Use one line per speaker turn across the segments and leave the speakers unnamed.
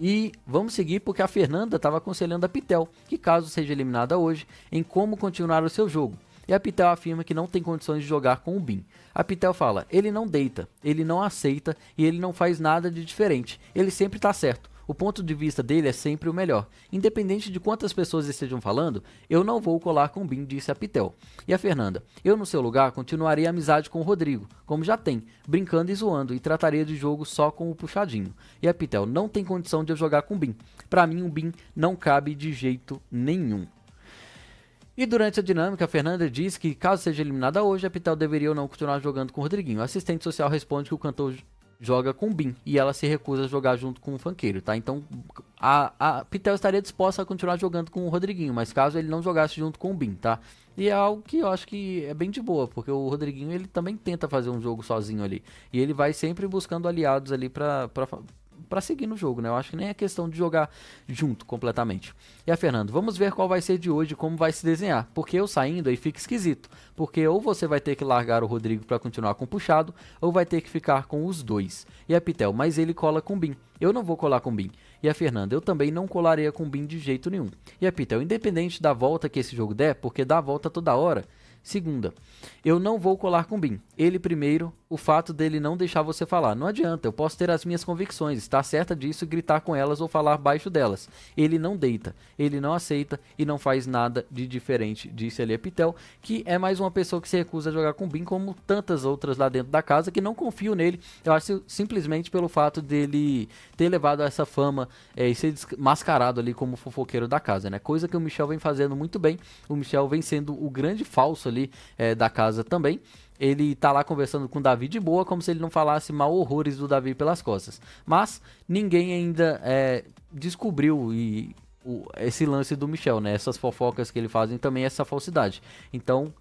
E vamos seguir porque a Fernanda estava aconselhando a Pitel, que caso seja eliminada hoje, em como continuar o seu jogo. E a Pitel afirma que não tem condições de jogar com o Bin. A Pitel fala: ele não deita, ele não aceita e ele não faz nada de diferente. Ele sempre está certo. O ponto de vista dele é sempre o melhor. Independente de quantas pessoas estejam falando, eu não vou colar com o Bim, disse a Pitel. E a Fernanda, eu no seu lugar continuarei a amizade com o Rodrigo, como já tem, brincando e zoando, e trataria de jogo só com o puxadinho. E a Pitel, não tem condição de eu jogar com o Bim. Pra mim, o Bim não cabe de jeito nenhum. E durante a dinâmica, a Fernanda diz que, caso seja eliminada hoje, a Pitel deveria ou não continuar jogando com o Rodriguinho. O assistente social responde que o cantor joga com o Bin. E ela se recusa a jogar junto com o Fanqueiro, tá? Então a, a Pitel estaria disposta a continuar jogando com o Rodriguinho, mas caso ele não jogasse junto com o Bin, tá? E é algo que eu acho que é bem de boa, porque o Rodriguinho ele também tenta fazer um jogo sozinho ali. E ele vai sempre buscando aliados ali pra, pra para seguir no jogo, né? Eu acho que nem é questão de jogar junto completamente. E a Fernando, vamos ver qual vai ser de hoje, como vai se desenhar, porque eu saindo aí fica esquisito, porque ou você vai ter que largar o Rodrigo para continuar com o puxado, ou vai ter que ficar com os dois. E a Pitel, mas ele cola com o Bin. Eu não vou colar com o Bin. E a Fernanda, eu também não colaria com o Bin de jeito nenhum. E a Pitel, independente da volta que esse jogo der, porque dá volta toda hora, Segunda, eu não vou colar com o Bin. Ele primeiro, o fato dele não deixar você falar. Não adianta, eu posso ter as minhas convicções, estar certa disso, gritar com elas ou falar baixo delas. Ele não deita, ele não aceita e não faz nada de diferente, disse ali Epitel, que é mais uma pessoa que se recusa a jogar com o Bin, como tantas outras lá dentro da casa, que não confio nele. Eu acho simplesmente pelo fato dele ter levado essa fama é, e ser mascarado ali como fofoqueiro da casa, né? Coisa que o Michel vem fazendo muito bem. O Michel vem sendo o grande falso ali é, da casa também ele tá lá conversando com o Davi de boa, como se ele não falasse mal horrores do Davi pelas costas. Mas ninguém ainda é, descobriu e, o, esse lance do Michel, né? Essas fofocas que ele fazem também essa falsidade. Então,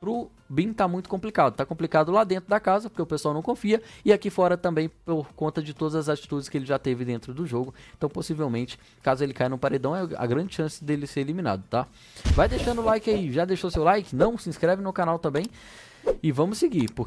pro Bin tá muito complicado. Tá complicado lá dentro da casa, porque o pessoal não confia, e aqui fora também por conta de todas as atitudes que ele já teve dentro do jogo. Então, possivelmente, caso ele caia no paredão, é a grande chance dele ser eliminado, tá? Vai deixando o like aí. Já deixou seu like? Não? Se inscreve no canal também. E vamos seguir, porque